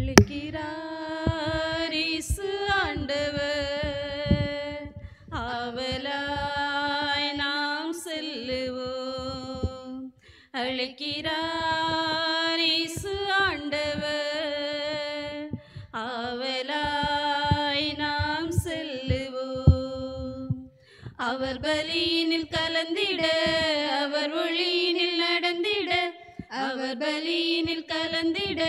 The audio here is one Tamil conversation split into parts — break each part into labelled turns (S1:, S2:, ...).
S1: அளிக்கிறார்
S2: இசு ஆண்டவர் அவலாய் நாம் செல்லுவோம் அளிக்கிறார் இசு ஆண்டவர் அவலாய் நாம் செல்லுவோம் அவர் பலியினில் கலந்திட அவர் ஒளியினில் நடந்திட அவர் பலியினில் கலந்திட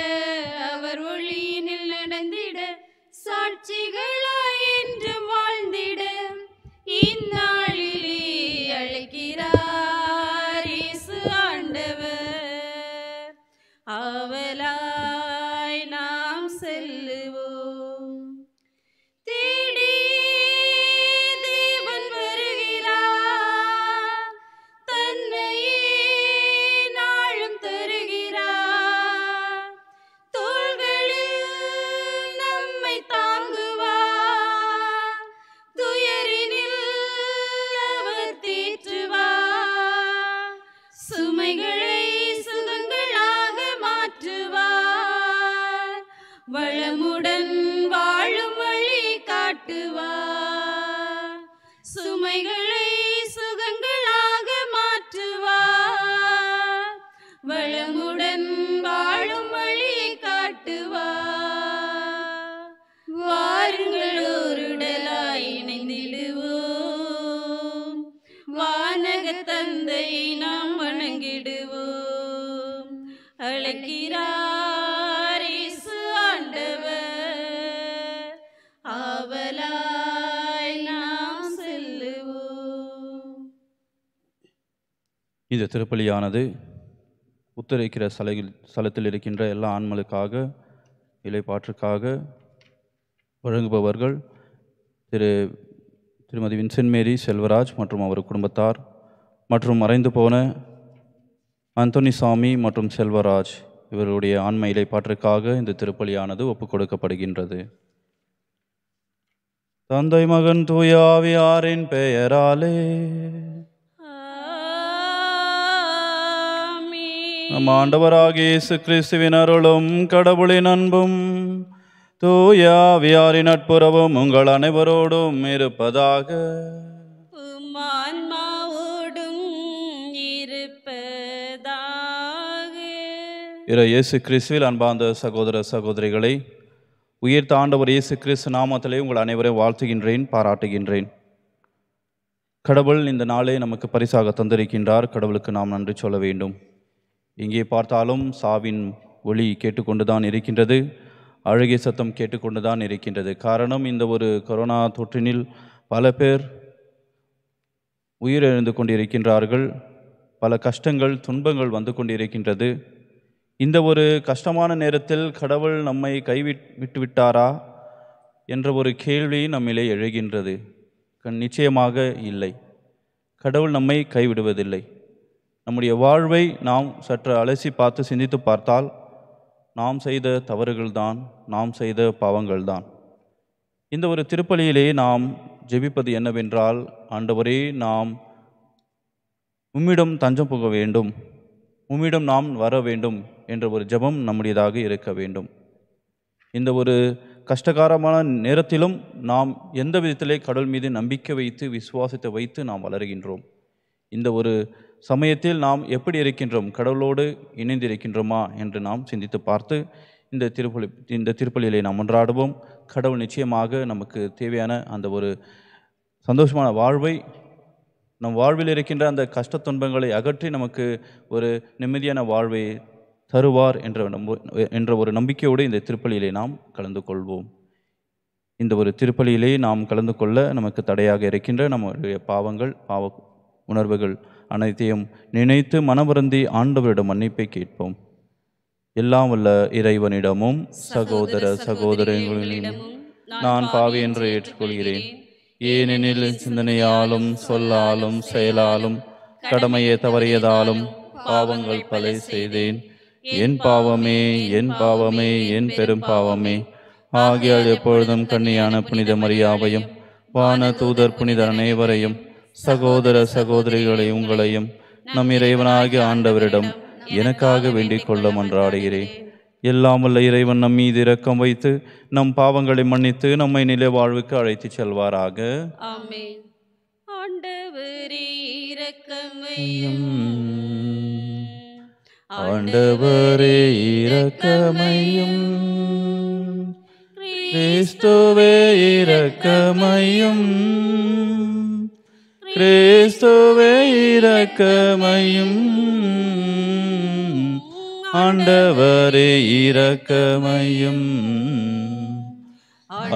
S3: புனித திருப்பலியானது உத்தரிக்கிற சலையில் ஸ்தலத்தில் இருக்கின்ற எல்லா ஆண்மலுக்காக இலைப்பாற்றுக்காக வழங்குபவர்கள் திரு திருமதி வின்சென்ட் மேரி செல்வராஜ் மற்றும் அவர் குடும்பத்தார் மற்றும் மறைந்து போன அந்தோனி சாமி மற்றும் செல்வராஜ் இவர்களுடைய ஆன்ம இலைப்பாற்றுக்காக இந்த திருப்பலியானது ஒப்புக் கொடுக்கப்படுகின்றது தந்தை மகன் தூயாவியாரின் பெயராலே நம் ஆண்டவராக இயேசு கிறிஸ்துவின் அருளும் கடவுளின் அன்பும் வியாரி நட்புறவும் உங்கள் அனைவரோடும் இருப்பதாக இரு இயேசு கிறிஸ்துவில் அன்பார்ந்த சகோதர சகோதரிகளை உயிர் தாண்டவர் இயேசு கிறிஸ்து நாமத்திலே உங்கள் அனைவரையும் வாழ்த்துகின்றேன் பாராட்டுகின்றேன் கடவுள் இந்த நாளே நமக்கு பரிசாக தந்திருக்கின்றார் கடவுளுக்கு நாம் நன்றி சொல்ல வேண்டும் எங்கே பார்த்தாலும் சாவின் ஒளி கேட்டுக்கொண்டு தான் இருக்கின்றது அழுகை சத்தம் கேட்டுக்கொண்டு தான் இருக்கின்றது காரணம் இந்த ஒரு கொரோனா தொற்றினில் பல பேர் உயிரிழந்து கொண்டிருக்கின்றார்கள் பல கஷ்டங்கள் துன்பங்கள் வந்து கொண்டிருக்கின்றது இந்த ஒரு கஷ்டமான நேரத்தில் கடவுள் நம்மை கைவிட் விட்டுவிட்டாரா என்ற ஒரு கேள்வி நம்மிலே எழுகின்றது நிச்சயமாக இல்லை கடவுள் நம்மை கைவிடுவதில்லை நம்முடைய வாழ்வை நாம் சற்று அலசி பார்த்து சிந்தித்து பார்த்தால் நாம் செய்த தவறுகள்தான் நாம் செய்த பாவங்கள்தான் இந்த ஒரு திருப்பலியிலே நாம் ஜெபிப்பது என்னவென்றால் ஆண்டவரே நாம் உம்மிடம் தஞ்சம் புக வேண்டும் உம்மிடம் நாம் வர வேண்டும் என்ற ஒரு ஜபம் நம்முடையதாக இருக்க வேண்டும் இந்த ஒரு கஷ்டகாரமான நேரத்திலும் நாம் எந்த விதத்திலே கடவுள் மீது நம்பிக்கை வைத்து விசுவாசத்தை வைத்து நாம் வளர்கின்றோம் இந்த ஒரு சமயத்தில் நாம் எப்படி இருக்கின்றோம் கடவுளோடு இணைந்திருக்கின்றோமா என்று நாம் சிந்தித்து பார்த்து இந்த திருப்பலி இந்த திருப்பலியிலே நாம் ஒன்றாடுவோம் கடவுள் நிச்சயமாக நமக்கு தேவையான அந்த ஒரு சந்தோஷமான வாழ்வை நம் வாழ்வில் இருக்கின்ற அந்த கஷ்ட துன்பங்களை அகற்றி நமக்கு ஒரு நிம்மதியான வாழ்வை தருவார் என்ற நம்ப என்ற ஒரு நம்பிக்கையோடு இந்த திருப்பலியிலே நாம் கலந்து கொள்வோம் இந்த ஒரு திருப்பலியிலே நாம் கலந்து கொள்ள நமக்கு தடையாக இருக்கின்ற நம்முடைய பாவங்கள் பாவ உணர்வுகள் அனைத்தையும் நினைத்து மனவருந்தி ஆண்டவரிடம் மன்னிப்பை கேட்போம் எல்லாம் உள்ள இறைவனிடமும் சகோதர சகோதரர்களிடம் நான் பாவி என்று ஏற்றுக்கொள்கிறேன் ஏனெனில் சிந்தனையாலும் சொல்லாலும் செயலாலும் கடமையை தவறியதாலும் பாவங்கள் பலை செய்தேன் என் பாவமே என் பாவமே என் பெரும் பாவமே ஆகியால் எப்பொழுதும் கண்ணியான புனித மரியாவையும் வான தூதர் புனித அனைவரையும் சகோதர சகோதரிகளை உங்களையும் நம் இறைவனாகிய ஆண்டவரிடம் எனக்காக வேண்டிக் கொள்ள மன்றாடுகிறேன் எல்லாம் உள்ள இறைவன் நம் மீது இரக்கம் வைத்து நம் பாவங்களை மன்னித்து நம்மை நிலை வாழ்வுக்கு அழைத்து செல்வாராக
S2: ஆண்டவரே
S3: இரக்கமையும் கிறிஸ்துவே இரக்கமையும் கிறிஸ்துவே இரக்கமையும் ஆண்டவரே இரக்கமையும்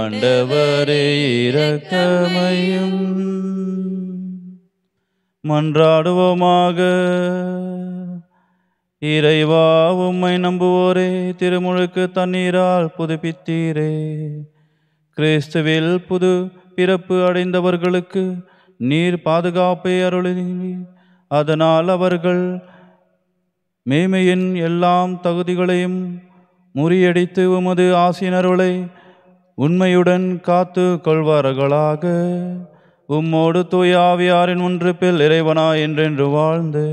S3: ஆண்டவரே இரக்கமையும் மன்றாடுவோமாக இறைவா உம்மை நம்புவோரே திருமுழுக்கு தண்ணீரால் புதுப்பித்தீரே கிறிஸ்துவில் புது பிறப்பு அடைந்தவர்களுக்கு நீர் பாதுகாப்பை அருளினீர் அதனால் அவர்கள் மேமையின் எல்லாம் தகுதிகளையும் முறியடித்து உமது ஆசினருளை உண்மையுடன் காத்து கொள்வார்களாக உம்மோடு ஒன்று ஒன்றுப்பில் இறைவனா என்றென்று வாழ்ந்து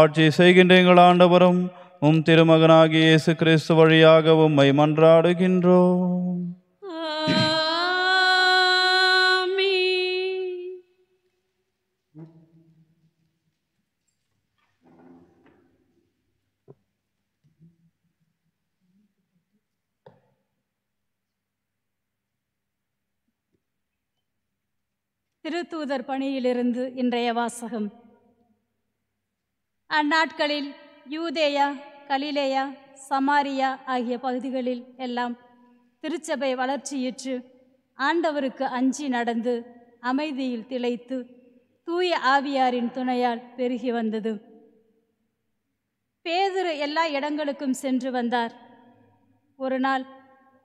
S3: ஆட்சி செய்கின்ற ஆண்டவரும் உம் திருமகனாகிய இயேசு கிறிஸ்து வழியாக உம்மை மன்றாடுகின்றோம்
S1: திருத்தூதர் பணியிலிருந்து இன்றைய வாசகம் அந்நாட்களில் யூதேயா கலிலேயா சமாரியா ஆகிய பகுதிகளில் எல்லாம் திருச்சபை வளர்ச்சியிற்று ஆண்டவருக்கு அஞ்சி நடந்து அமைதியில் திளைத்து தூய ஆவியாரின் துணையால் பெருகி வந்தது பேதுரு எல்லா இடங்களுக்கும் சென்று வந்தார் ஒரு நாள்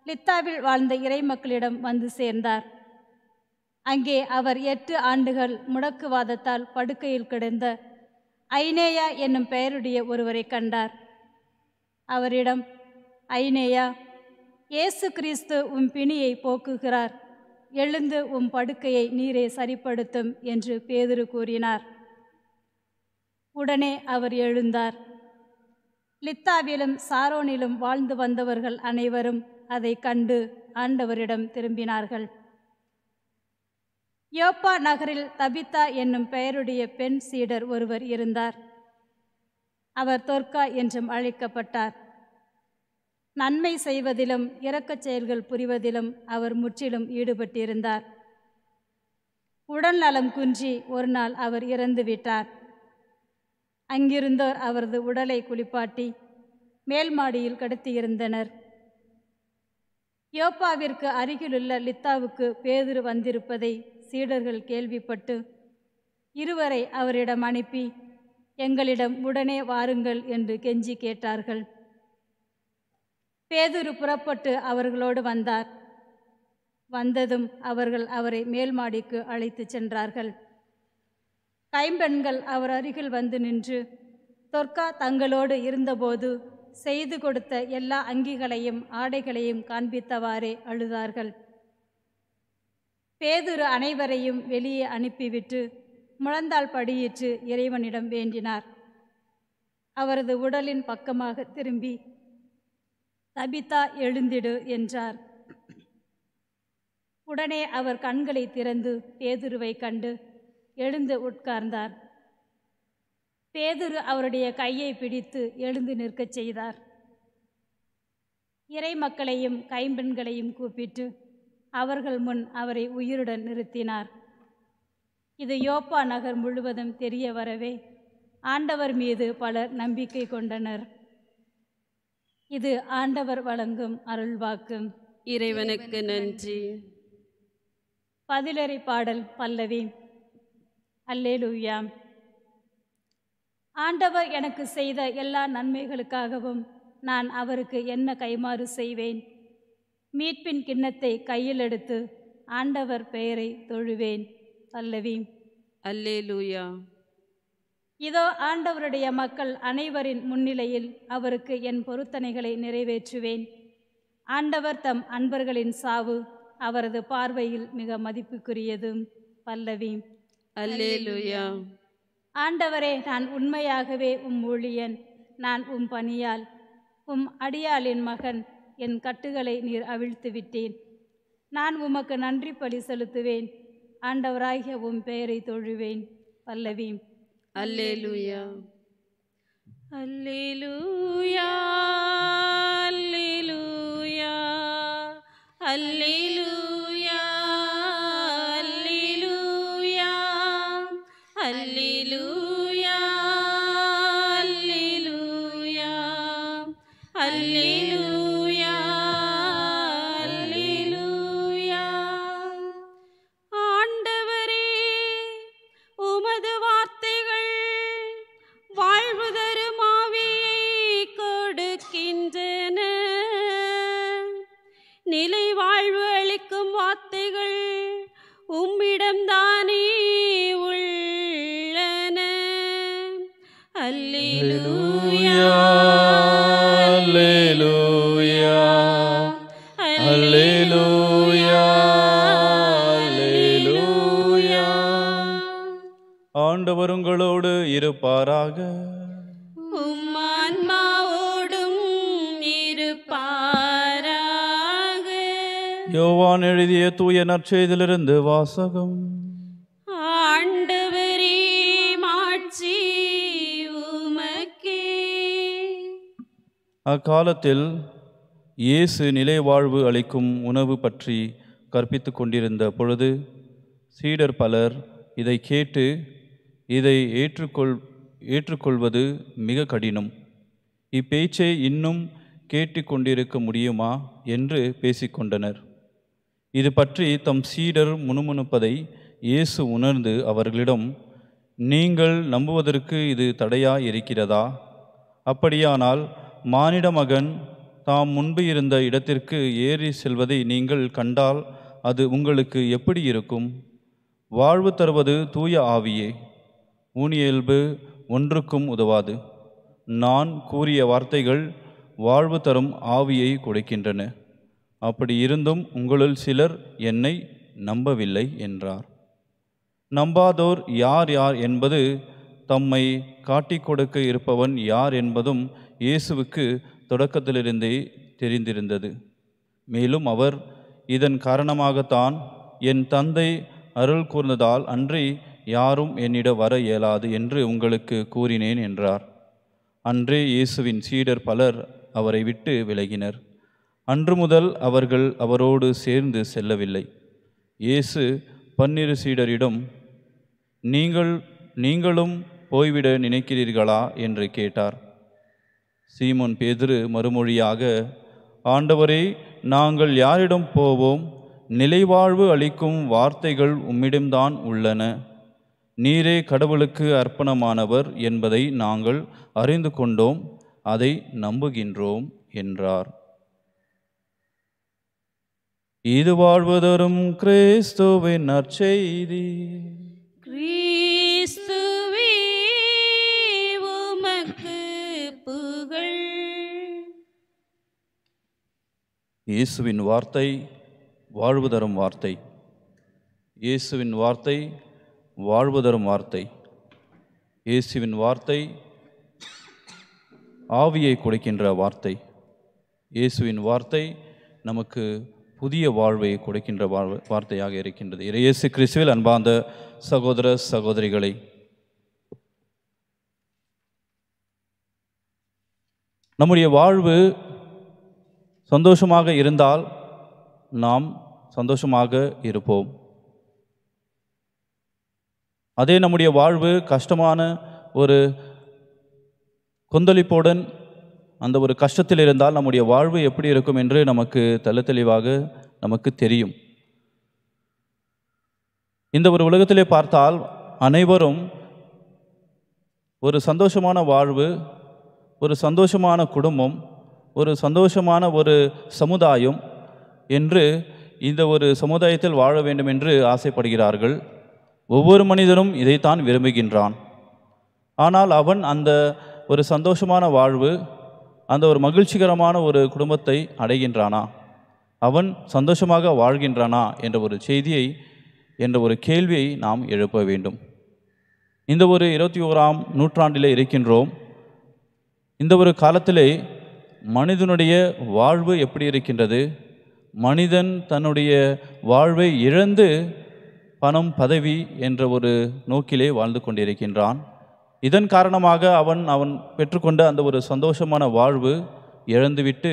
S1: லித்தாவில் வாழ்ந்த இறை மக்களிடம் வந்து சேர்ந்தார் அங்கே அவர் எட்டு ஆண்டுகள் முடக்குவாதத்தால் படுக்கையில் கிடந்த ஐனேயா என்னும் பெயருடைய ஒருவரை கண்டார் அவரிடம் ஐனேயா இயேசு கிறிஸ்து உம் பிணியை போக்குகிறார் எழுந்து உம் படுக்கையை நீரே சரிப்படுத்தும் என்று பேதுரு கூறினார் உடனே அவர் எழுந்தார் லித்தாவிலும் சாரோனிலும் வாழ்ந்து வந்தவர்கள் அனைவரும் அதை கண்டு ஆண்டவரிடம் திரும்பினார்கள் யோப்பா நகரில் தபிதா என்னும் பெயருடைய பெண் சீடர் ஒருவர் இருந்தார் அவர் தொர்க்கா என்றும் அழைக்கப்பட்டார் நன்மை செய்வதிலும் இரக்கச் செயல்கள் புரிவதிலும் அவர் முற்றிலும் ஈடுபட்டிருந்தார் உடல்நலம் குன்றி ஒரு நாள் அவர் இறந்துவிட்டார் அங்கிருந்தோர் அவரது உடலை குளிப்பாட்டி மேல் மாடியில் கடத்தியிருந்தனர் யோப்பாவிற்கு அருகிலுள்ள லித்தாவுக்கு பேதுரு வந்திருப்பதை சீடர்கள் கேள்விப்பட்டு இருவரை அவரிடம் அனுப்பி எங்களிடம் உடனே வாருங்கள் என்று கெஞ்சி கேட்டார்கள் பேதுரு புறப்பட்டு அவர்களோடு வந்தார் வந்ததும் அவர்கள் அவரை மேல்மாடிக்கு அழைத்து சென்றார்கள் கைம்பெண்கள் அவர் அருகில் வந்து நின்று தொர்க்கா தங்களோடு இருந்தபோது செய்து கொடுத்த எல்லா அங்கிகளையும் ஆடைகளையும் காண்பித்தவாறே அழுதார்கள் பேதுரு அனைவரையும் வெளியே அனுப்பிவிட்டு முழந்தால் படியிற்று இறைவனிடம் வேண்டினார் அவரது உடலின் பக்கமாக திரும்பி தபிதா எழுந்திடு என்றார் உடனே அவர் கண்களை திறந்து பேதுருவை கண்டு எழுந்து உட்கார்ந்தார் பேதுரு அவருடைய கையை பிடித்து எழுந்து நிற்கச் செய்தார் இறை மக்களையும் கைம்பெண்களையும் கூப்பிட்டு அவர்கள் முன் அவரை உயிருடன் நிறுத்தினார் இது யோப்பா நகர் முழுவதும் தெரிய வரவே ஆண்டவர் மீது பலர் நம்பிக்கை கொண்டனர் இது ஆண்டவர் வழங்கும் அருள்வாக்கும் இறைவனுக்கு நன்றி பதிலறை பாடல் பல்லவி அல்லேலூயாம் ஆண்டவர் எனக்கு செய்த எல்லா நன்மைகளுக்காகவும் நான் அவருக்கு என்ன கைமாறு செய்வேன் மீட்பின் கிண்ணத்தை கையில் எடுத்து ஆண்டவர் பெயரை தொழுவேன் அல்லவி அல்லே லூயா இதோ ஆண்டவருடைய மக்கள் அனைவரின் முன்னிலையில் அவருக்கு என் பொருத்தனைகளை நிறைவேற்றுவேன் ஆண்டவர் தம் அன்பர்களின் சாவு அவரது பார்வையில் மிக மதிப்புக்குரியது பல்லவி அல்லே லூயா ஆண்டவரே நான் உண்மையாகவே உம் ஊழியன் நான் உம் பணியால் உம் அடியாளின் மகன் என் கட்டுகளை நீர் அவிழ்த்து விட்டேன் நான் உமக்கு நன்றி பலி செலுத்துவேன் ஆண்டவராகிய உம் பெயரை தொழுவேன் பல்லவி அல்லே லூயா அல்லே லூயா
S3: இருப்பாராக
S2: உம்மான்மாவோடும் இருப்பாராக
S3: யோவான் எழுதிய தூய நற்செய்திலிருந்து வாசகம் அக்காலத்தில் இயேசு நிலை வாழ்வு அளிக்கும் உணவு பற்றி கற்பித்து கொண்டிருந்த பொழுது சீடர் பலர் இதை கேட்டு இதை ஏற்றுக்கொள் ஏற்றுக்கொள்வது மிக கடினம் இப்பேச்சை இன்னும் கேட்டுக்கொண்டிருக்க முடியுமா என்று பேசிக்கொண்டனர் இது பற்றி தம் சீடர் முணுமுணுப்பதை இயேசு உணர்ந்து அவர்களிடம் நீங்கள் நம்புவதற்கு இது தடையா இருக்கிறதா அப்படியானால் மானிட மகன் தாம் முன்பு இருந்த இடத்திற்கு ஏறி செல்வதை நீங்கள் கண்டால் அது உங்களுக்கு எப்படி இருக்கும் வாழ்வு தருவது தூய ஆவியே ஊனியல்பு ஒன்றுக்கும் உதவாது நான் கூறிய வார்த்தைகள் வாழ்வு தரும் ஆவியை கொடுக்கின்றன அப்படி இருந்தும் உங்களுள் சிலர் என்னை நம்பவில்லை என்றார் நம்பாதோர் யார் யார் என்பது தம்மை காட்டிக் கொடுக்க இருப்பவன் யார் என்பதும் இயேசுவுக்கு தொடக்கத்திலிருந்தே தெரிந்திருந்தது மேலும் அவர் இதன் காரணமாகத்தான் என் தந்தை அருள் கூர்ந்ததால் அன்றி யாரும் என்னிடம் வர இயலாது என்று உங்களுக்கு கூறினேன் என்றார் அன்றே இயேசுவின் சீடர் பலர் அவரை விட்டு விலகினர் அன்று முதல் அவர்கள் அவரோடு சேர்ந்து செல்லவில்லை இயேசு பன்னிரு சீடரிடம் நீங்கள் நீங்களும் போய்விட நினைக்கிறீர்களா என்று கேட்டார் சீமோன் பேதிரு மறுமொழியாக ஆண்டவரே நாங்கள் யாரிடம் போவோம் நிலைவாழ்வு அளிக்கும் வார்த்தைகள் உம்மிடம்தான் உள்ளன நீரே கடவுளுக்கு அர்ப்பணமானவர் என்பதை நாங்கள் அறிந்து கொண்டோம் அதை நம்புகின்றோம் என்றார் இது வாழ்வதரும் கிறிஸ்துவின் நற்செய்தி இயேசுவின் வார்த்தை வாழ்வுதரும் வார்த்தை இயேசுவின் வார்த்தை வாழ்வு தரும் வார்த்தை இயேசுவின் வார்த்தை ஆவியை கொடுக்கின்ற வார்த்தை இயேசுவின் வார்த்தை நமக்கு புதிய வாழ்வை கொடுக்கின்ற வார்த்தையாக இருக்கின்றது இறையேசு கிறிஸ்துவில் அன்பார்ந்த சகோதர சகோதரிகளை நம்முடைய வாழ்வு சந்தோஷமாக இருந்தால் நாம் சந்தோஷமாக இருப்போம் அதே நம்முடைய வாழ்வு கஷ்டமான ஒரு கொந்தளிப்போடன் அந்த ஒரு கஷ்டத்தில் இருந்தால் நம்முடைய வாழ்வு எப்படி இருக்கும் என்று நமக்கு தெல்ல தெளிவாக நமக்கு தெரியும் இந்த ஒரு உலகத்திலே பார்த்தால் அனைவரும் ஒரு சந்தோஷமான வாழ்வு ஒரு சந்தோஷமான குடும்பம் ஒரு சந்தோஷமான ஒரு சமுதாயம் என்று இந்த ஒரு சமுதாயத்தில் வாழ வேண்டும் என்று ஆசைப்படுகிறார்கள் ஒவ்வொரு மனிதனும் இதைத்தான் விரும்புகின்றான் ஆனால் அவன் அந்த ஒரு சந்தோஷமான வாழ்வு அந்த ஒரு மகிழ்ச்சிகரமான ஒரு குடும்பத்தை அடைகின்றானா அவன் சந்தோஷமாக வாழ்கின்றானா என்ற ஒரு செய்தியை என்ற ஒரு கேள்வியை நாம் எழுப்ப வேண்டும் இந்த ஒரு இருபத்தி ஓராம் நூற்றாண்டில் இருக்கின்றோம் இந்த ஒரு காலத்திலே மனிதனுடைய வாழ்வு எப்படி இருக்கின்றது மனிதன் தன்னுடைய வாழ்வை இழந்து பணம் பதவி என்ற ஒரு நோக்கிலே வாழ்ந்து கொண்டிருக்கின்றான் இதன் காரணமாக அவன் அவன் பெற்றுக்கொண்ட அந்த ஒரு சந்தோஷமான வாழ்வு இழந்துவிட்டு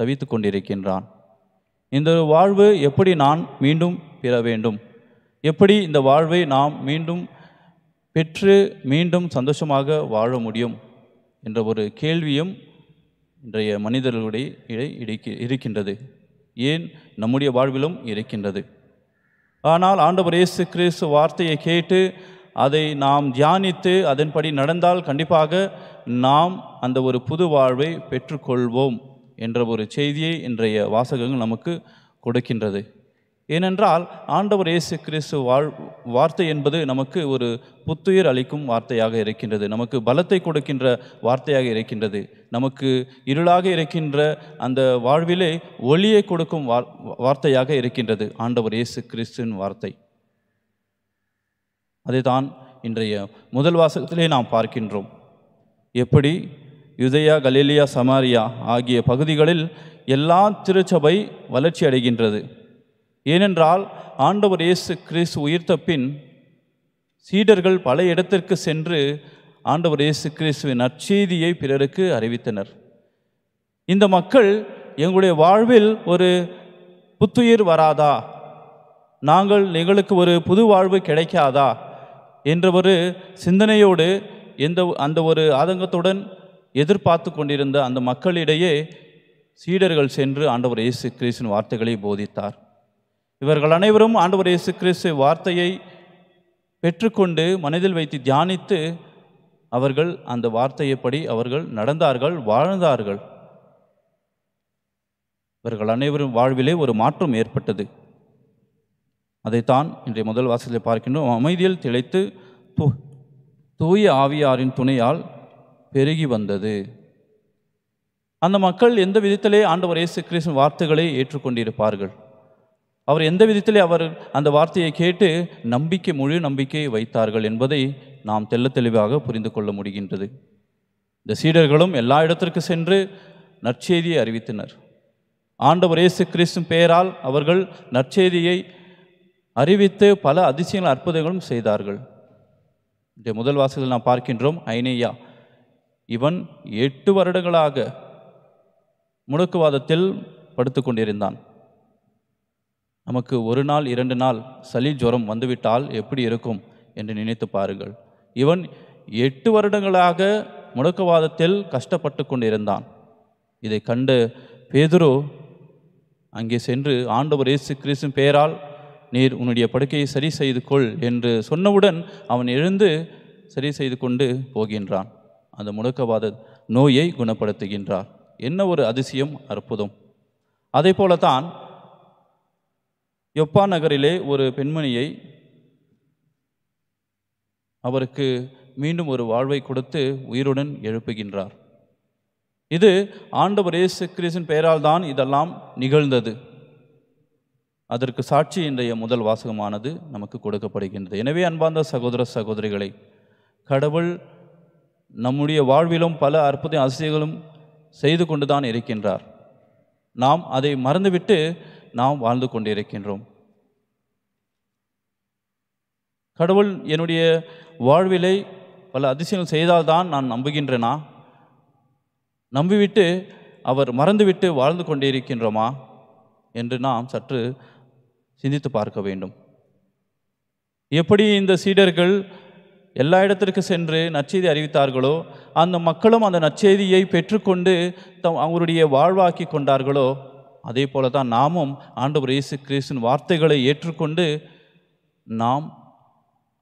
S3: தவித்து கொண்டிருக்கின்றான் இந்த வாழ்வு எப்படி நான் மீண்டும் பெற வேண்டும் எப்படி இந்த வாழ்வை நாம் மீண்டும் பெற்று மீண்டும் சந்தோஷமாக வாழ முடியும் என்ற ஒரு கேள்வியும் இன்றைய மனிதர்களுடைய இடை இருக்கின்றது ஏன் நம்முடைய வாழ்விலும் இருக்கின்றது ஆனால் ஆண்டவர் இயேசு கிறிஸ்து வார்த்தையை கேட்டு அதை நாம் தியானித்து அதன்படி நடந்தால் கண்டிப்பாக நாம் அந்த ஒரு புது வாழ்வை பெற்றுக்கொள்வோம் என்ற ஒரு செய்தியை இன்றைய வாசகங்கள் நமக்கு கொடுக்கின்றது ஏனென்றால் ஆண்டவர் இயேசு கிறிஸ்து வாழ் வார்த்தை என்பது நமக்கு ஒரு புத்துயிர் அளிக்கும் வார்த்தையாக இருக்கின்றது நமக்கு பலத்தை கொடுக்கின்ற வார்த்தையாக இருக்கின்றது நமக்கு இருளாக இருக்கின்ற அந்த வாழ்விலே ஒளியை கொடுக்கும் வார் வார்த்தையாக இருக்கின்றது ஆண்டவர் இயேசு கிறிஸ்துவின் வார்த்தை அதைதான் இன்றைய முதல் வாசகத்திலே நாம் பார்க்கின்றோம் எப்படி யுதயா கலீலியா சமாரியா ஆகிய பகுதிகளில் எல்லா திருச்சபை வளர்ச்சி அடைகின்றது ஏனென்றால் ஆண்டவர் இயேசு கிறிஸ்து உயிர்த்த பின் சீடர்கள் பல இடத்திற்கு சென்று ஆண்டவர் இயேசு கிறிஸ்துவின் நற்செய்தியை பிறருக்கு அறிவித்தனர் இந்த மக்கள் எங்களுடைய வாழ்வில் ஒரு புத்துயிர் வராதா நாங்கள் எங்களுக்கு ஒரு புது வாழ்வு கிடைக்காதா என்ற ஒரு சிந்தனையோடு எந்த அந்த ஒரு ஆதங்கத்துடன் எதிர்பார்த்து கொண்டிருந்த அந்த மக்களிடையே சீடர்கள் சென்று ஆண்டவர் இயேசு கிறிஸ்துவின் வார்த்தைகளை போதித்தார் இவர்கள் அனைவரும் ஆண்டவர் இயேசு கிறிஸ்து வார்த்தையை பெற்றுக்கொண்டு மனதில் வைத்து தியானித்து அவர்கள் அந்த வார்த்தையைப்படி அவர்கள் நடந்தார்கள் வாழ்ந்தார்கள் இவர்கள் அனைவரும் வாழ்விலே ஒரு மாற்றம் ஏற்பட்டது அதைத்தான் இன்றைய முதல் வாசலில் பார்க்கின்றோம் அமைதியில் திளைத்து தூய ஆவியாரின் துணையால் பெருகி வந்தது அந்த மக்கள் எந்த விதத்திலே ஆண்டவர் இயேசு கிறிஸ்து வார்த்தைகளை ஏற்றுக்கொண்டிருப்பார்கள் அவர் எந்த விதத்திலே அவர் அந்த வார்த்தையை கேட்டு நம்பிக்கை முழு நம்பிக்கையை வைத்தார்கள் என்பதை நாம் தெல்ல தெளிவாக புரிந்து கொள்ள முடிகின்றது இந்த சீடர்களும் எல்லா இடத்திற்கு சென்று நற்செய்தியை அறிவித்தனர் ஆண்டவர் இயேசு கிறிஸ்தும் பெயரால் அவர்கள் நற்செய்தியை அறிவித்து பல அதிசயங்கள் அற்புதங்களும் செய்தார்கள் இந்த முதல் வாசலில் நாம் பார்க்கின்றோம் ஐனையா இவன் எட்டு வருடங்களாக முடக்குவாதத்தில் படுத்து கொண்டிருந்தான் நமக்கு ஒரு நாள் இரண்டு நாள் சளி ஜுரம் வந்துவிட்டால் எப்படி இருக்கும் என்று நினைத்து பாருங்கள் இவன் எட்டு வருடங்களாக முடக்கவாதத்தில் கஷ்டப்பட்டு கொண்டிருந்தான் இதை கண்டு பேதுரு அங்கே சென்று ஆண்டவர் இயேசு கிறிஸ்துவின் பெயரால் நீர் உன்னுடைய படுக்கையை சரி செய்து கொள் என்று சொன்னவுடன் அவன் எழுந்து சரி செய்து கொண்டு போகின்றான் அந்த முடக்கவாத நோயை குணப்படுத்துகின்றார் என்ன ஒரு அதிசயம் அற்புதம் அதே போலத்தான் யொப்பா நகரிலே ஒரு பெண்மணியை அவருக்கு மீண்டும் ஒரு வாழ்வை கொடுத்து உயிருடன் எழுப்புகின்றார் இது ஆண்டவர் இயேசு கிறிஸ்தின் பெயரால் தான் இதெல்லாம் நிகழ்ந்தது அதற்கு சாட்சி இன்றைய முதல் வாசகமானது நமக்கு கொடுக்கப்படுகின்றது எனவே அன்பார்ந்த சகோதர சகோதரிகளை கடவுள் நம்முடைய வாழ்விலும் பல அற்புத அசைகளும் செய்து கொண்டு தான் இருக்கின்றார் நாம் அதை மறந்துவிட்டு நாம் வாழ்ந்து கொண்டிருக்கின்றோம் கடவுள் என்னுடைய வாழ்விலை பல அதிசயங்கள் செய்தால்தான் நான் நம்புகின்றேனா நம்பிவிட்டு அவர் மறந்துவிட்டு வாழ்ந்து கொண்டிருக்கின்றோமா என்று நாம் சற்று சிந்தித்து பார்க்க வேண்டும் எப்படி இந்த சீடர்கள் எல்லா இடத்திற்கு சென்று நற்செய்தி அறிவித்தார்களோ அந்த மக்களும் அந்த நற்செய்தியை பெற்றுக்கொண்டு தம் அவருடைய வாழ்வாக்கி கொண்டார்களோ அதே போல தான் நாமும் ஆண்டவர் இயேசு கிறிஸ்தின் வார்த்தைகளை ஏற்றுக்கொண்டு நாம்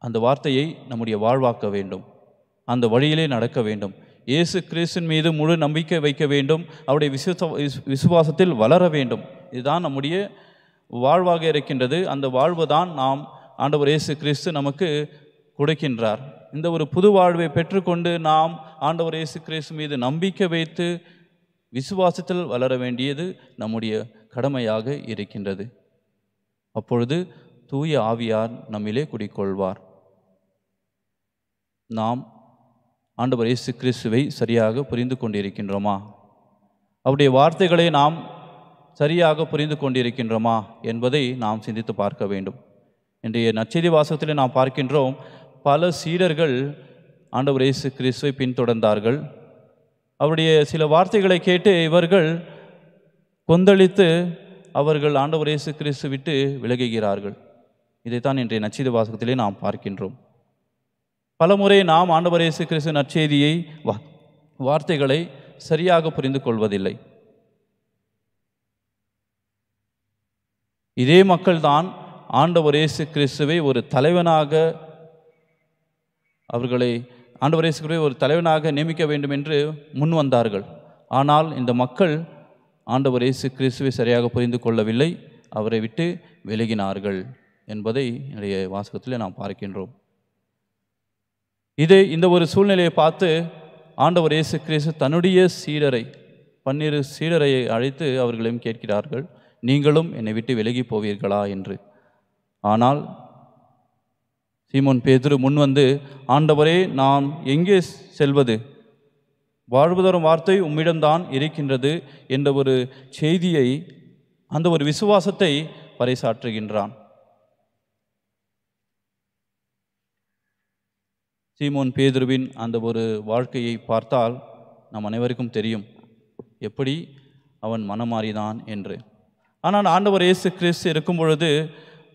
S3: அந்த வார்த்தையை நம்முடைய வாழ்வாக்க வேண்டும் அந்த வழியிலே நடக்க வேண்டும் இயேசு கிறிஸ்தின் மீது முழு நம்பிக்கை வைக்க வேண்டும் அவருடைய விசுவ விசுவாசத்தில் வளர வேண்டும் இதுதான் நம்முடைய வாழ்வாக இருக்கின்றது அந்த வாழ்வு தான் நாம் ஆண்டவர் இயேசு கிறிஸ்து நமக்கு கொடுக்கின்றார் இந்த ஒரு புது வாழ்வை பெற்றுக்கொண்டு நாம் ஆண்டவர் இயேசு கிறிஸ்து மீது நம்பிக்கை வைத்து விசுவாசத்தில் வளர வேண்டியது நம்முடைய கடமையாக இருக்கின்றது அப்பொழுது தூய ஆவியார் நம்மிலே குடிக்கொள்வார் நாம் ஆண்டவர் இயேசு கிறிஸ்துவை சரியாக புரிந்து கொண்டிருக்கின்றோமா அவருடைய வார்த்தைகளை நாம் சரியாக புரிந்து கொண்டிருக்கின்றோமா என்பதை நாம் சிந்தித்து பார்க்க வேண்டும் இன்றைய நச்செய்தி வாசகத்தில் நாம் பார்க்கின்றோம் பல சீடர்கள் ஆண்டவர் இயேசு கிறிஸ்துவை பின்தொடர்ந்தார்கள் அவருடைய சில வார்த்தைகளை கேட்டு இவர்கள் கொந்தளித்து அவர்கள் ஆண்டவர் இயேசு கிறிஸ்து விட்டு விலகுகிறார்கள் இதைத்தான் இன்றைய நச்சீத வாசகத்திலே நாம் பார்க்கின்றோம் பலமுறை நாம் ஆண்டவர் இயேசு கிறிஸ்து நற்செய்தியை வா வார்த்தைகளை சரியாக புரிந்து கொள்வதில்லை இதே மக்கள்தான் ஆண்டவர் இயேசு கிறிஸ்துவை ஒரு தலைவனாக அவர்களை ஆண்டவர் ஒரு தலைவனாக நியமிக்க வேண்டும் என்று முன் வந்தார்கள் ஆனால் இந்த மக்கள் ஆண்டவர் இயேசு கிறிஸ்துவை சரியாக புரிந்து கொள்ளவில்லை அவரை விட்டு விலகினார்கள் என்பதை என்னுடைய வாசகத்தில் நாம் பார்க்கின்றோம் இதை இந்த ஒரு சூழ்நிலையை பார்த்து ஆண்டவர் இயேசு கிறிஸ்து தன்னுடைய சீடரை பன்னிரு சீடரை அழைத்து அவர்களையும் கேட்கிறார்கள் நீங்களும் என்னை விட்டு விலகி போவீர்களா என்று ஆனால் சீமோன் பேதுரு முன் வந்து ஆண்டவரே நாம் எங்கே செல்வது வாழ்வுதரும் வார்த்தை உம்மிடம்தான் இருக்கின்றது என்ற ஒரு செய்தியை அந்த ஒரு விசுவாசத்தை பறைசாற்றுகின்றான் சீமோன் பேதுருவின் அந்த ஒரு வாழ்க்கையை பார்த்தால் நம் அனைவருக்கும் தெரியும் எப்படி அவன் மனம் மாறிதான் என்று ஆனால் ஆண்டவர் இயேசு கிறிஸ்து இருக்கும் பொழுது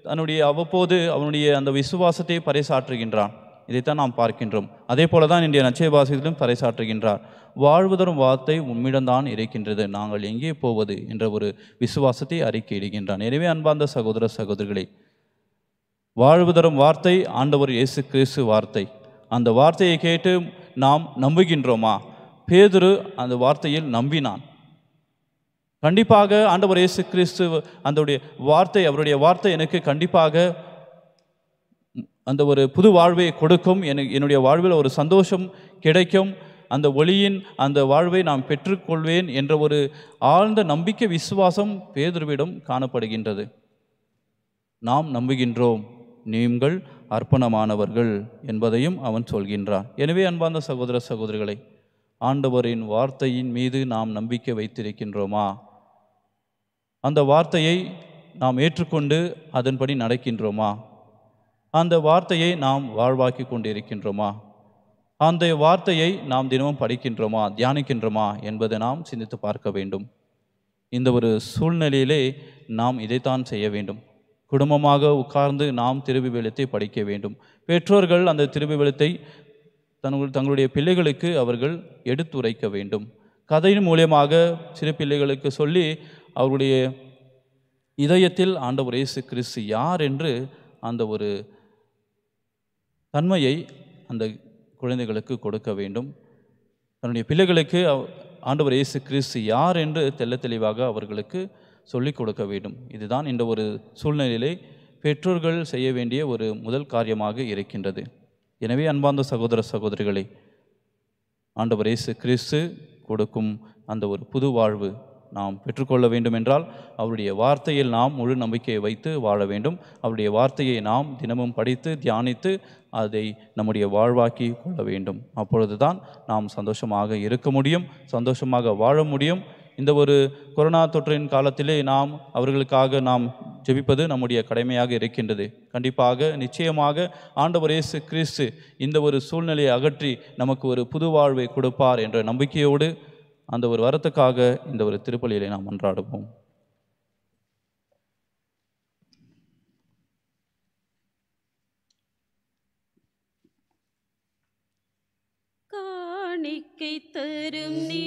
S3: தன்னுடைய அவ்வப்போது அவனுடைய அந்த விசுவாசத்தை பறைசாற்றுகின்றான் இதைத்தான் நாம் பார்க்கின்றோம் அதே போல தான் இன்றைய நச்சயபாசத்திலும் பறைசாற்றுகின்றார் வாழ்வுதரும் வார்த்தை உம்மிடம்தான் இருக்கின்றது நாங்கள் எங்கே போவது என்ற ஒரு விசுவாசத்தை அறிக்கையிடுகின்றான் எனவே அன்பார்ந்த சகோதர சகோதரிகளே வாழ்வுதரும் வார்த்தை ஆண்டவர் இயேசு கிறிஸ்து வார்த்தை அந்த வார்த்தையை கேட்டு நாம் நம்புகின்றோமா பேதுரு அந்த வார்த்தையில் நம்பினான் கண்டிப்பாக ஆண்டவர் இயேசு கிறிஸ்து அந்தவுடைய வார்த்தை அவருடைய வார்த்தை எனக்கு கண்டிப்பாக அந்த ஒரு புது வாழ்வை கொடுக்கும் எனக்கு என்னுடைய வாழ்வில் ஒரு சந்தோஷம் கிடைக்கும் அந்த ஒளியின் அந்த வாழ்வை நான் பெற்றுக்கொள்வேன் என்ற ஒரு ஆழ்ந்த நம்பிக்கை விசுவாசம் பேதுருவிடம் காணப்படுகின்றது நாம் நம்புகின்றோம் நீங்கள் அர்ப்பணமானவர்கள் என்பதையும் அவன் சொல்கின்றான் எனவே அன்பார்ந்த சகோதர சகோதரிகளை ஆண்டவரின் வார்த்தையின் மீது நாம் நம்பிக்கை வைத்திருக்கின்றோமா அந்த வார்த்தையை நாம் ஏற்றுக்கொண்டு அதன்படி நடக்கின்றோமா அந்த வார்த்தையை நாம் வாழ்வாக்கி கொண்டிருக்கின்றோமா அந்த வார்த்தையை நாம் தினமும் படிக்கின்றோமா தியானிக்கின்றோமா என்பதை நாம் சிந்தித்து பார்க்க வேண்டும் இந்த ஒரு சூழ்நிலையிலே நாம் இதைத்தான் செய்ய வேண்டும் குடும்பமாக உட்கார்ந்து நாம் திருவிவெளத்தை படிக்க வேண்டும் பெற்றோர்கள் அந்த திருவிவெளத்தை தங்கள் தங்களுடைய பிள்ளைகளுக்கு அவர்கள் எடுத்துரைக்க வேண்டும் கதையின் மூலியமாக சிறு பிள்ளைகளுக்கு சொல்லி அவருடைய இதயத்தில் ஆண்டவர் இயேசு கிறிஸ்து யார் என்று அந்த ஒரு தன்மையை அந்த குழந்தைகளுக்கு கொடுக்க வேண்டும் தன்னுடைய பிள்ளைகளுக்கு ஆண்டவர் இயேசு கிறிஸ்து யார் என்று தெல்ல தெளிவாக அவர்களுக்கு சொல்லிக் கொடுக்க வேண்டும் இதுதான் இந்த ஒரு சூழ்நிலையிலே பெற்றோர்கள் செய்ய வேண்டிய ஒரு முதல் காரியமாக இருக்கின்றது எனவே அன்பார்ந்த சகோதர சகோதரிகளை ஆண்டவர் இயேசு கிறிஸ்து கொடுக்கும் அந்த ஒரு புது வாழ்வு நாம் பெற்றுக்கொள்ள வேண்டும் என்றால் அவருடைய வார்த்தையில் நாம் முழு நம்பிக்கையை வைத்து வாழ வேண்டும் அவருடைய வார்த்தையை நாம் தினமும் படித்து தியானித்து அதை நம்முடைய வாழ்வாக்கி கொள்ள வேண்டும் அப்பொழுது தான் நாம் சந்தோஷமாக இருக்க முடியும் சந்தோஷமாக வாழ முடியும் இந்த ஒரு கொரோனா தொற்றின் காலத்திலே நாம் அவர்களுக்காக நாம் ஜெபிப்பது நம்முடைய கடமையாக இருக்கின்றது கண்டிப்பாக நிச்சயமாக ஆண்டவர் இயேசு கிறிஸ்து இந்த ஒரு சூழ்நிலையை அகற்றி நமக்கு ஒரு புது வாழ்வை கொடுப்பார் என்ற நம்பிக்கையோடு அந்த ஒரு வரத்துக்காக இந்த ஒரு திருப்பலியலை நாம் அன்றாடுவோம்
S2: காணிக்கை தரும் நீ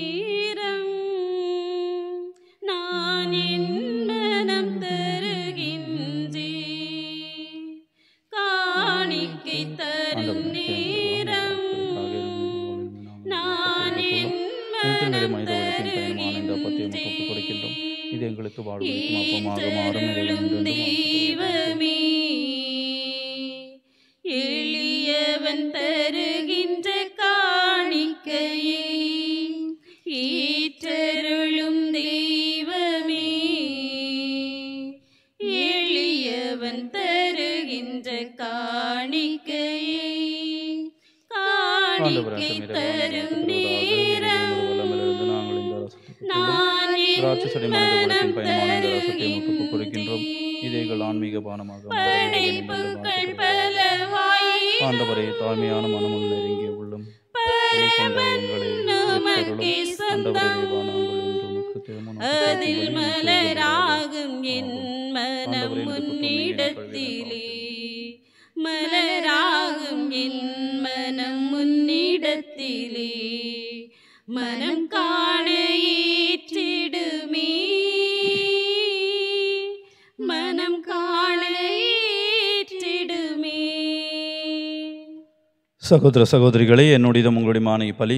S3: சகோதர சகோதரிகளே என்னுடையதும் உங்களுடைய மானை பலி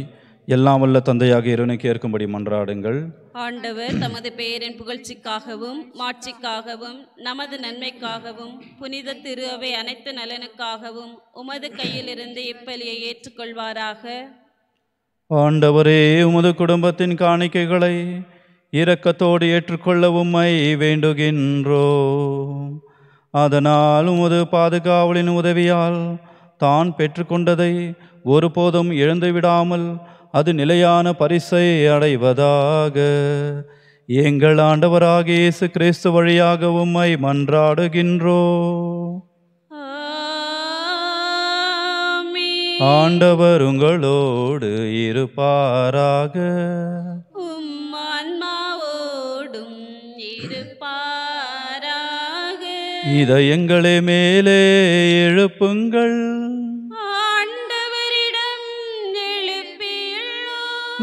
S3: எல்லாம் வல்ல தந்தையாக இருவனை ஏற்கும்படி மன்றாடுங்கள்
S2: ஆண்டவர் தமது பெயரின் புகழ்ச்சிக்காகவும் மாட்சிக்காகவும் நமது நன்மைக்காகவும் புனித திரு அவை அனைத்து நலனுக்காகவும் உமது கையிலிருந்து இப்பலியை ஏற்றுக்கொள்வாராக
S3: ஆண்டவரே உமது குடும்பத்தின் காணிக்கைகளை இரக்கத்தோடு ஏற்றுக்கொள்ள உம்மை வேண்டுகின்றோ அதனால் உமது பாதுகாவலின் உதவியால் தான் பெற்றுக்கொண்டதை ஒருபோதும் இழந்துவிடாமல் அது நிலையான பரிசை அடைவதாக எங்கள் ஆண்டவராக இயேசு கிறிஸ்து வழியாக உம்மை மன்றாடுகின்றோ ஆண்டவர் உங்களோடு இருப்பாராக இதயங்களே மேலே எழுப்புங்கள்
S2: ஆண்டவரிடம்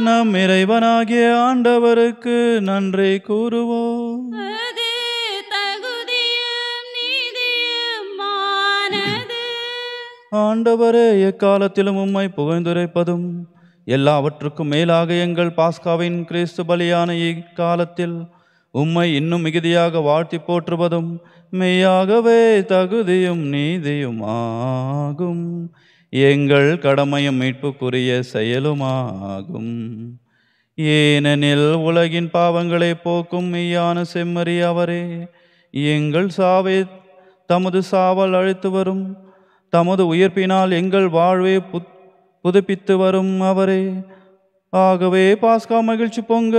S3: நம் இறைவனாகிய ஆண்டவருக்கு நன்றி கூறுவோம் ஆண்டவரே எக்காலத்திலும் உம்மை புகழ்ந்துரைப்பதும் எல்லாவற்றுக்கும் மேலாக எங்கள் பாஸ்காவின் கிறிஸ்து பலியான இக்காலத்தில் உம்மை இன்னும் மிகுதியாக வாழ்த்தி போற்றுவதும் மெய்யாகவே தகுதியும் நீதியும் ஆகும் எங்கள் கடமையும் மீட்புக்குரிய செயலுமாகும் ஏனெனில் உலகின் பாவங்களை போக்கும் மெய்யான செம்மறி அவரே எங்கள் சாவை தமது சாவல் அழைத்து வரும் தமது உயிர்ப்பினால் எங்கள் வாழ்வை புத் புதுப்பித்து வரும் அவரே ஆகவே பாஸ்கா மகிழ்ச்சி பொங்க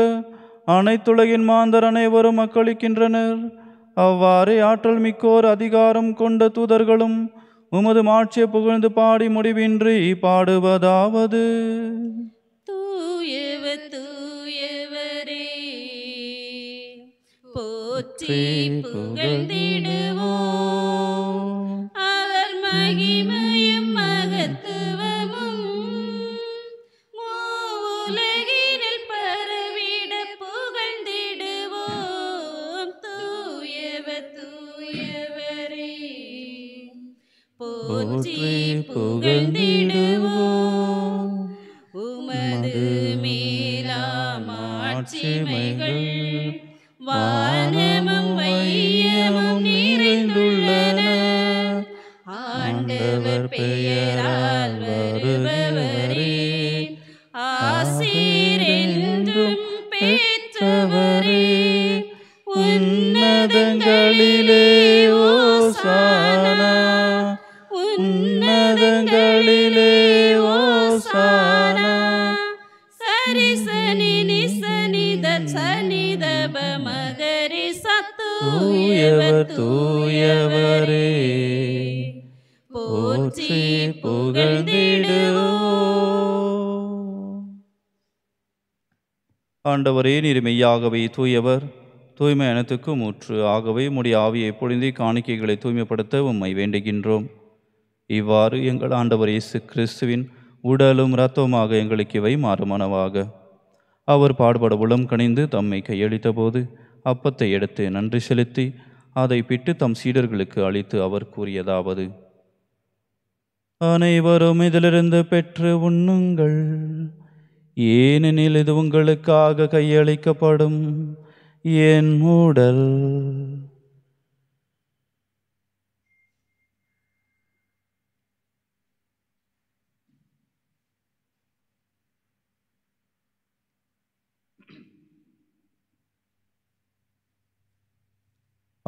S3: அனைத்துலகின் மாந்தர் அனைவரும் மக்களிக்கின்றனர் அவ்வாறே ஆற்றல் மிக்கோர் அதிகாரம் கொண்ட தூதர்களும் உமது மாட்சியை புகழ்ந்து பாடி முடிவின்றி பாடுவதாவது
S2: தூயவ தூயவரே போற்றி புகழ்ந்திடுவோம் அவர் மகிமை
S1: போற்றி புகழ்ந்திடுவோம்
S2: உமது மேலா
S3: ஆண்டவரே நீர் மெய்யாகவே தூயவர் தூய்மை அனைத்துக்கும் ஊற்று ஆகவே முடி ஆவியை பொழிந்தி காணிக்கைகளை தூய்மைப்படுத்த உம்மை வேண்டுகின்றோம் இவ்வாறு எங்கள் ஆண்டவர் இயேசு கிறிஸ்துவின் உடலும் இரத்தமாக எங்களுக்கு இவை மாறுமனவாக அவர் பாடுபட உளம் கணிந்து தம்மை கையளித்த போது அப்பத்தை எடுத்து நன்றி செலுத்தி அதை பிட்டு தம் சீடர்களுக்கு அளித்து அவர் கூறியதாவது அனைவரும் இதிலிருந்து பெற்று உண்ணுங்கள் ஏனெனில் இது உங்களுக்காக கையளிக்கப்படும் என் உடல்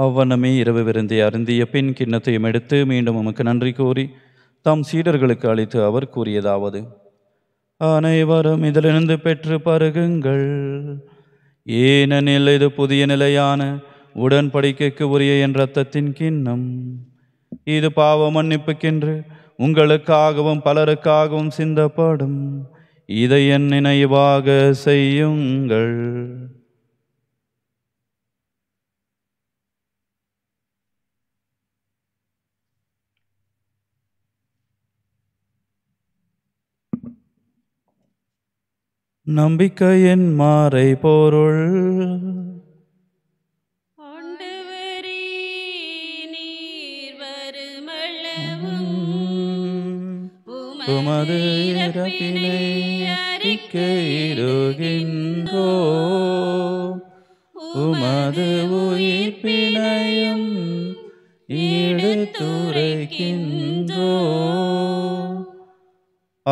S3: அவ்வண்ணமே இரவு விருந்தை அருந்திய பின் கிண்ணத்தையும் எடுத்து மீண்டும் உமக்கு நன்றி கூறி தாம் சீடர்களுக்கு அளித்து அவர் கூறியதாவது அனைவரும் இதிலிருந்து பெற்று பருகுங்கள் ஏனெனில் இது புதிய நிலையான உடன்படிக்கைக்கு உரிய என் ரத்தத்தின் கிண்ணம் இது பாவ மன்னிப்புக்கென்று உங்களுக்காகவும் பலருக்காகவும் சிந்தப்படும் இதை என் நினைவாக செய்யுங்கள் நம்பிக்கையின் மாறை போருள் உமது இறப்பினை அறிக்கையிடுகின்றோ உமது உயிர்ப்பினையும் ஈடு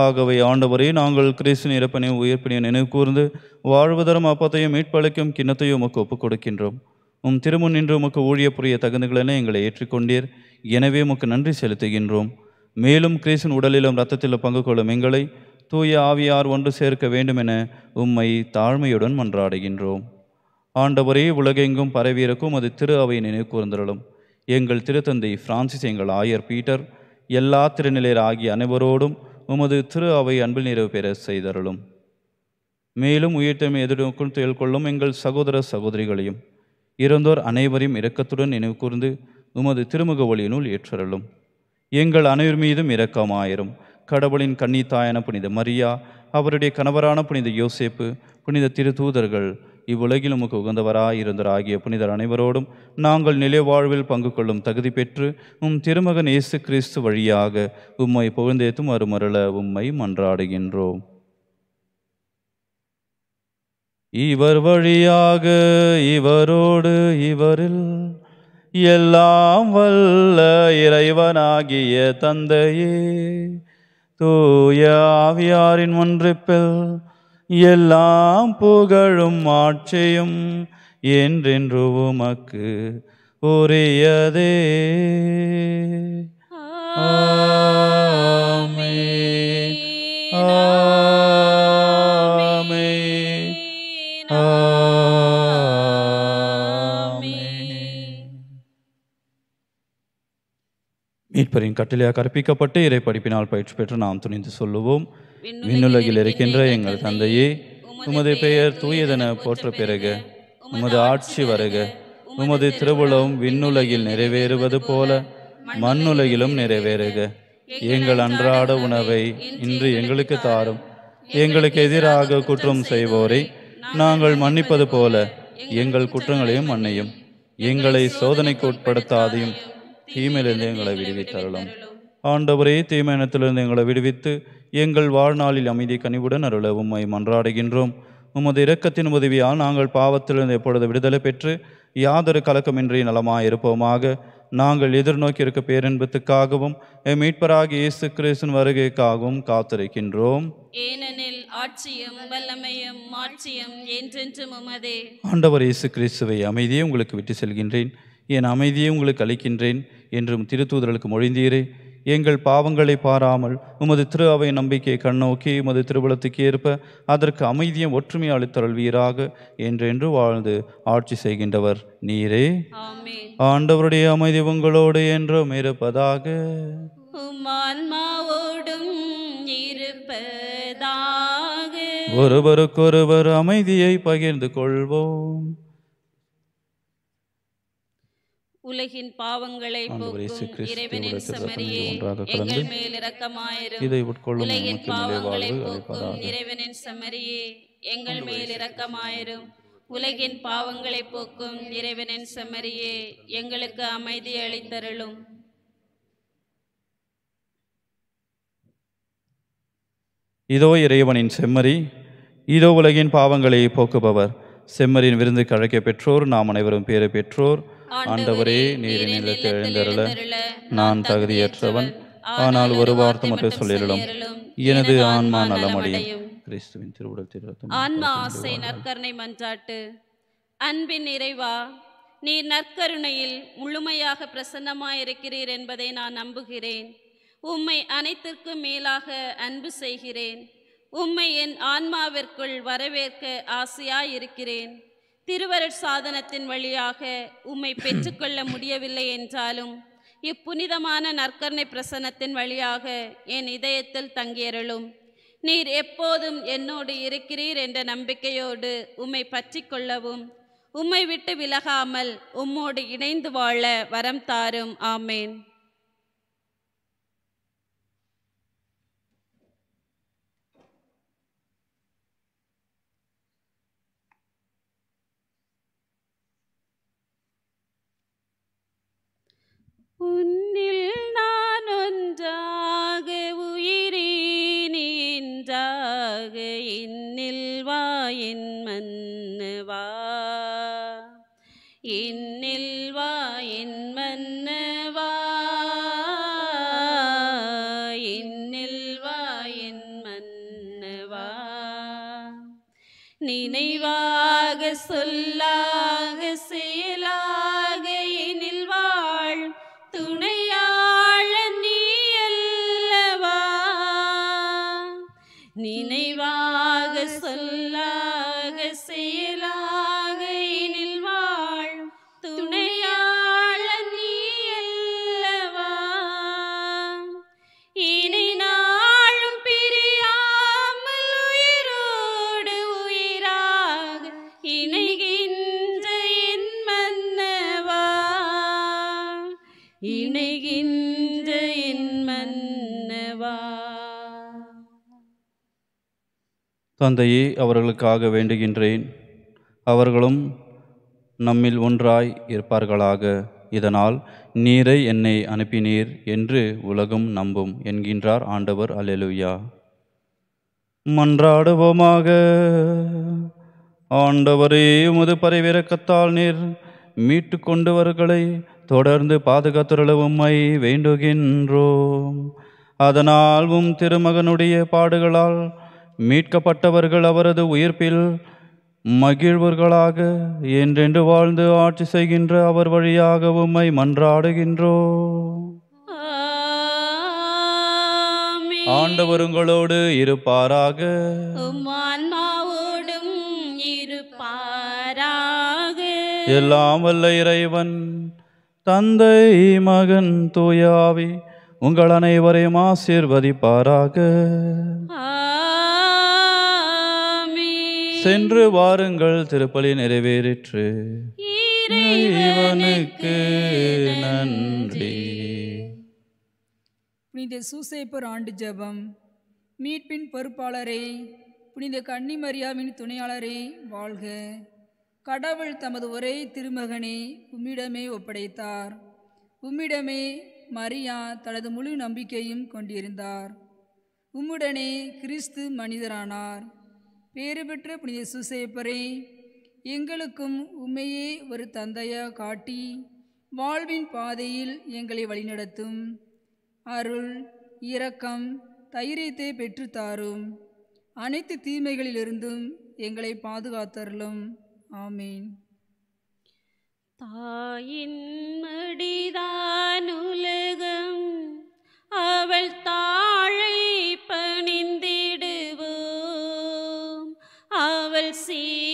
S3: ஆகவே ஆண்டவரே நாங்கள் கிறிஸ்தின் இறப்பனையும் உயிர்ப்பினையும் நினைவு கூர்ந்து வாழ்வதரும் அப்பத்தையும் மீட்பளிக்கும் கிண்ணத்தையும் உமக்கு ஒப்புக் கொடுக்கின்றோம் உம் திருமுன் நின்று உமக்கு ஊழிய புரிய தகுந்துகளென எங்களை ஏற்றுக்கொண்டீர் எனவே உமக்கு நன்றி செலுத்துகின்றோம் மேலும் கிறிஸ்தின் உடலிலும் ரத்தத்திலும் பங்கு கொள்ளும் எங்களை தூய ஆவியார் ஒன்று சேர்க்க வேண்டும் என உம்மை தாழ்மையுடன் மன்றாடுகின்றோம் ஆண்டவரே உலகெங்கும் பரவியிருக்கும் அது திரு அவை நினைவு கூர்ந்திரலும் எங்கள் திருத்தந்தை பிரான்சிஸ் எங்கள் ஆயர் பீட்டர் எல்லா திருநிலையர் ஆகிய அனைவரோடும் உமது திரு அவை அன்பில் நிறைவு பெற செய்தருளும் மேலும் உயிர்த்தம் எதிர்நோக்கும் துயல் கொள்ளும் எங்கள் சகோதர சகோதரிகளையும் இறந்தோர் அனைவரையும் இரக்கத்துடன் நினைவு கூர்ந்து உமது திருமுக ஒளியினுள் ஏற்றருளும் எங்கள் அனைவர் மீதும் இரக்கமாயிரும் கடவுளின் கன்னித்தாயன புனித மரியா அவருடைய கணவரான புனித யோசேப்பு புனித தூதர்கள் இவ்வுலகில் உமக்கு உகந்தவராயிருந்தர் ஆகிய புனிதர் அனைவரோடும் நாங்கள் நிலை வாழ்வில் பங்கு கொள்ளும் தகுதி பெற்று உம் திருமகன் இயேசு கிறிஸ்து வழியாக உம்மை புகழ்ந்தேத்தும் அருமருள உம்மை மன்றாடுகின்றோம் இவர் வழியாக இவரோடு இவரில் எல்லாம் வல்ல இறைவனாகிய தந்தையே தூயாவியாரின் ஒன்றிப்பில் எல்லாம் புகழும் ஆட்சியும் என்றென்று உமக்கு உரியதே
S2: ஆமே ஆமே ஆ
S3: மீட்பரின் கட்டளையாக கற்பிக்கப்பட்டு இறை படிப்பினால் பயிற்சி பெற்று நாம் துணிந்து சொல்லுவோம் விண்ணுலகில் இருக்கின்ற எங்கள் தந்தையே உமது பெயர் தூயதென போற்ற பிறகு உமது ஆட்சி வருக உமது திருவுளவும் விண்ணுலகில் நிறைவேறுவது போல மண்ணுலகிலும் நிறைவேறுக எங்கள் அன்றாட உணவை இன்று எங்களுக்கு தாரும் எங்களுக்கு எதிராக குற்றம் செய்வோரை நாங்கள் மன்னிப்பது போல எங்கள் குற்றங்களையும் மன்னையும் எங்களை சோதனைக்கு உட்படுத்தாதையும் தீமையிலிருந்து எங்களை விடுவித்தருளும் ஆண்டவரே தீமையினத்திலிருந்து எங்களை விடுவித்து எங்கள் வாழ்நாளில் அமைதி கனிவுடன் அருள உம்மை மன்றாடுகின்றோம் உமது இரக்கத்தின் உதவியால் நாங்கள் பாவத்திலிருந்து எப்பொழுது விடுதலை பெற்று யாதொரு கலக்கமின்றி நலமாக இருப்போமாக நாங்கள் எதிர்நோக்கி இருக்க பேரன்பத்துக்காகவும் மீட்பராக இயேசு கிறிஸ்தன் வருகைக்காகவும் காத்திருக்கின்றோம்
S2: ஏனெனில் ஆட்சியும் வல்லமையும் மாட்சியும் என்றென்றும் உமதே
S3: ஆண்டவர் இயேசு கிறிஸ்துவை அமைதியை உங்களுக்கு விட்டு செல்கின்றேன் என் அமைதியை உங்களுக்கு அளிக்கின்றேன் என்றும் திருத்தூதர்களுக்கு மொழிந்தீரே எங்கள் பாவங்களை பாராமல் உமது திரு அவை நம்பிக்கையை கண்ணோக்கி உமது திருபலத்துக்கு ஏற்ப அதற்கு அமைதியும் ஒற்றுமை வீராக என்றென்று வாழ்ந்து ஆட்சி செய்கின்றவர் நீரே ஆண்டவருடைய அமைதி உங்களோடு என்றும் இருப்பதாக ஒருவருக்கொருவர் அமைதியை பகிர்ந்து கொள்வோம்
S2: உலகின் பாவங்களை இறைவனின் சமரியே எங்கள் மேல் இரக்கமாயிரும் உலகின் பாவங்களை போக்கும் இறைவனின் சமரியே எங்கள் மேல் இரக்கமாயிரும் உலகின் பாவங்களை போக்கும் இறைவனின் சமரியே எங்களுக்கு அமைதி அளித்தருளும்
S3: இதோ இறைவனின் செம்மறி இதோ உலகின் பாவங்களை போக்குபவர் செம்மரின் விருந்துக்கு அழைக்க பெற்றோர் நாம் அனைவரும் பேரை பெற்றோர் ஆண்டவரே நீர் நிலத்தை எழுந்தருள நான் தகுதியற்றவன் ஆனால் ஒரு வார்த்தை மட்டும் சொல்லிடலாம் எனது ஆன்மா நலமடையும் கிறிஸ்துவின் திருவுடல் ஆன்மா ஆசை நற்கருணை
S2: மன்றாட்டு அன்பின் நிறைவா நீர் நற்கருணையில் முழுமையாக இருக்கிறீர் என்பதை நான் நம்புகிறேன் உம்மை அனைத்திற்கும் மேலாக அன்பு செய்கிறேன் உம்மை என் ஆன்மாவிற்குள் வரவேற்க ஆசையாயிருக்கிறேன் திருவருட் சாதனத்தின் வழியாக உம்மை பெற்றுக்கொள்ள முடியவில்லை என்றாலும் இப்புனிதமான நற்கருணை பிரசனத்தின் வழியாக என் இதயத்தில் தங்கியருளும் நீர் எப்போதும் என்னோடு இருக்கிறீர் என்ற நம்பிக்கையோடு உம்மை பற்றி கொள்ளவும் உம்மை விட்டு விலகாமல் உம்மோடு இணைந்து வாழ வரம் தாரும் ஆமேன் உன்னில் நான் ஒன்றாக உயிரே நின்றாக வா என் மன்னவா என்னில் வா என் மன்ன
S3: தந்தையே அவர்களுக்காக வேண்டுகின்றேன் அவர்களும் நம்மில் ஒன்றாய் இருப்பார்களாக இதனால் நீரை என்னை அனுப்பினீர் என்று உலகம் நம்பும் என்கின்றார் ஆண்டவர் அலெலுயா மன்றாடுவோமாக ஆண்டவரே உமது பரிவிறக்கத்தால் நீர் மீட்டு கொண்டவர்களை தொடர்ந்து பாதுகாத்துள்ளவும்மை வேண்டுகின்றோம் அதனால் உம் திருமகனுடைய பாடுகளால் மீட்கப்பட்டவர்கள் அவரது உயிர்ப்பில் மகிழ்வர்களாக என்றென்று வாழ்ந்து ஆட்சி செய்கின்ற அவர் வழியாக உம்மை மன்றாடுகின்றோ ஆண்டவருங்களோடு இருப்பாராக
S2: ஆன்மாவோடும் இருப்பாராக
S3: எல்லாம் வல்ல இறைவன் தந்தை மகன் தூயாவி உங்கள் அனைவரையும் ஆசீர்வதிப்பாராக சென்று வாருங்கள் திருப்பலி நிறைவேறிற்று இறைவனுக்கு நன்றி
S1: புனித சூசைப்பர் ஆண்டு ஜபம் மீட்பின் பொறுப்பாளரே புனித கன்னிமரியாவின் துணையாளரே வாழ்க கடவுள் தமது ஒரே திருமகனை உம்மிடமே ஒப்படைத்தார் உம்மிடமே மரியா தனது முழு நம்பிக்கையும் கொண்டிருந்தார் உம்முடனே கிறிஸ்து மனிதரானார் பேறு பெற்ற புனித சுசேப்பரை எங்களுக்கும் உண்மையே ஒரு தந்தையாக காட்டி வாழ்வின் பாதையில் எங்களை வழிநடத்தும் அருள் இரக்கம் தைரியத்தை பெற்றுத்தாரும் அனைத்து தீமைகளிலிருந்தும் எங்களை பாதுகாத்தருளும் ஆமீன் தாயின் மடிதானுலகம்
S2: அவள் தாழை பணிந்தே see.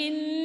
S2: إن